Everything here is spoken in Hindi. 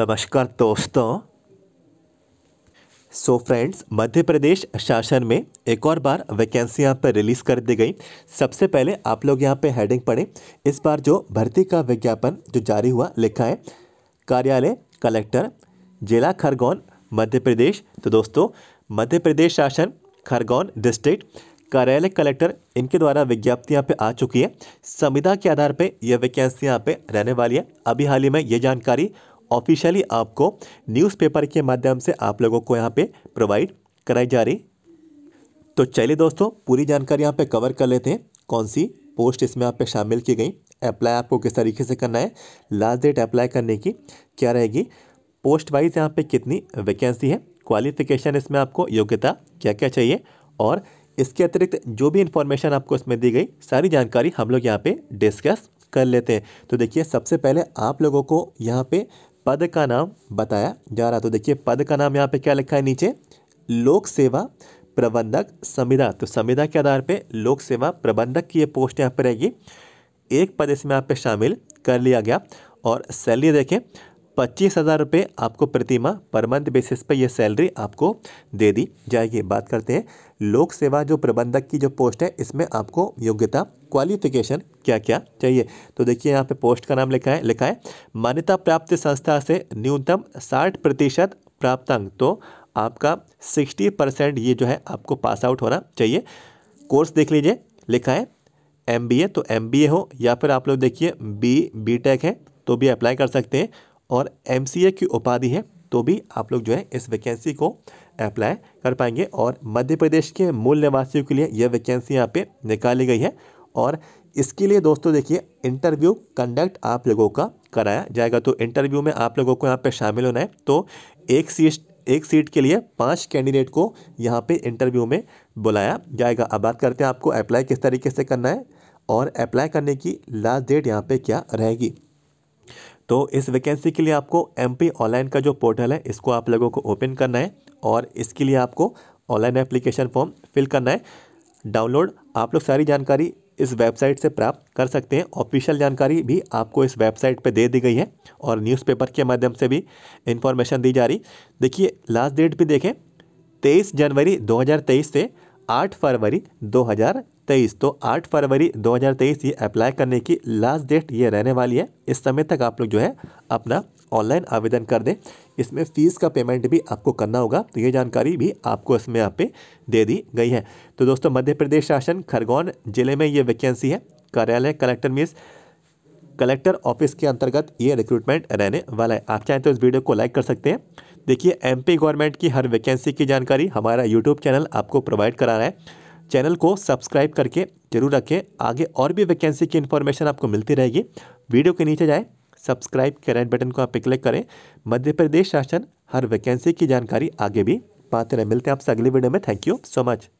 नमस्कार दोस्तों सो फ्रेंड्स मध्य प्रदेश शासन में एक और बार वैकेंसी यहाँ पर रिलीज़ कर दी गई सबसे पहले आप लोग यहाँ पे हेडिंग पढ़ें इस बार जो भर्ती का विज्ञापन जो जारी हुआ लिखा है कार्यालय कलेक्टर जिला खरगोन मध्य प्रदेश तो दोस्तों मध्य प्रदेश शासन खरगोन डिस्ट्रिक्ट कार्यालय कलेक्टर इनके द्वारा विज्ञप्ति यहाँ पे आ चुकी है संविधा के आधार पे यह वैकेंसी यहाँ पे रहने वाली है अभी हाल ही में ये जानकारी ऑफिशियली आपको न्यूज़पेपर के माध्यम से आप लोगों को यहाँ पे प्रोवाइड कराई जा रही तो चलिए दोस्तों पूरी जानकारी यहाँ पे कवर कर लेते हैं कौन सी पोस्ट इसमें यहाँ पे शामिल की गई अप्लाई आपको किस तरीके से करना है लास्ट डेट अप्लाई करने की क्या रहेगी पोस्ट वाइज यहाँ पर कितनी वैकेंसी है क्वालिफिकेशन इसमें आपको योग्यता क्या क्या चाहिए और इसके अतिरिक्त जो भी इन्फॉर्मेशन आपको इसमें दी गई सारी जानकारी हम लोग यहाँ पे डिस्कस कर लेते हैं तो देखिए सबसे पहले आप लोगों को यहाँ पे पद का नाम बताया जा रहा तो देखिए पद का नाम यहाँ पे क्या लिखा है नीचे लोक सेवा प्रबंधक संविदा तो संविदा के आधार पे लोक सेवा प्रबंधक की ये पोस्ट यहाँ पर रहेगी एक पद इसमें यहाँ पे शामिल कर लिया गया और सैलरी देखें पच्चीस हज़ार रुपये आपको प्रतिमा पर मंथ बेसिस पे ये सैलरी आपको दे दी जाएगी बात करते हैं लोक सेवा जो प्रबंधक की जो पोस्ट है इसमें आपको योग्यता क्वालिफिकेशन क्या क्या चाहिए तो देखिए यहाँ पे पोस्ट का नाम लिखा है लिखा है मान्यता प्राप्त संस्था से न्यूनतम साठ प्रतिशत प्राप्तांक तो आपका सिक्सटी परसेंट ये जो है आपको पास आउट होना चाहिए कोर्स देख लीजिए लिखा है एम तो एम हो या फिर आप लोग देखिए बी बी टेक है तो भी अप्लाई कर सकते हैं और एम की उपाधि है तो भी आप लोग जो है इस वैकेंसी को अप्लाई कर पाएंगे और मध्य प्रदेश के मूल निवासियों के लिए यह वैकेंसी यहाँ पे निकाली गई है और इसके लिए दोस्तों देखिए इंटरव्यू कंडक्ट आप लोगों का कराया जाएगा तो इंटरव्यू में आप लोगों को यहाँ पे शामिल होना है तो एक सीट एक सीट के लिए पांच कैंडिडेट को यहाँ पे इंटरव्यू में बुलाया जाएगा अब बात करते हैं आपको अप्लाई किस तरीके से करना है और अप्लाई करने की लास्ट डेट यहाँ पर क्या रहेगी तो इस वैकेंसी के लिए आपको एम पी ऑनलाइन का जो पोर्टल है इसको आप लोगों को ओपन करना है और इसके लिए आपको ऑनलाइन एप्लीकेशन फॉर्म फिल करना है डाउनलोड आप लोग सारी जानकारी इस वेबसाइट से प्राप्त कर सकते हैं ऑफिशियल जानकारी भी आपको इस वेबसाइट पे दे दी गई है और न्यूज़पेपर के माध्यम से भी इन्फॉर्मेशन दी जा रही देखिए लास्ट डेट भी देखें 23 जनवरी 2023 से 8 फरवरी 2023 तेईस तो आठ फरवरी तेईस ये अप्लाई करने की लास्ट डेट ये रहने वाली है इस समय तक आप लोग जो है अपना ऑनलाइन आवेदन कर दें इसमें फ़ीस का पेमेंट भी आपको करना होगा तो ये जानकारी भी आपको इसमें यहाँ पे दे दी गई है तो दोस्तों मध्य प्रदेश शासन खरगोन जिले में ये वैकेंसी है कार्यालय कलेक्टर मीन्स कलेक्टर ऑफिस के अंतर्गत ये रिक्रूटमेंट रहने वाला है आप चाहें तो इस वीडियो को लाइक कर सकते हैं देखिए एम गवर्नमेंट की हर वैकेंसी की जानकारी हमारा यूट्यूब चैनल आपको प्रोवाइड करा रहा है चैनल को सब्सक्राइब करके जरूर रखें आगे और भी वैकेंसी की इन्फॉर्मेशन आपको मिलती रहेगी वीडियो के नीचे जाएँ सब्सक्राइब के रेड बटन को आप पे क्लिक करें मध्य प्रदेश शासन हर वैकेंसी की जानकारी आगे भी पाते रहें मिलते हैं आपसे अगली वीडियो में थैंक यू सो मच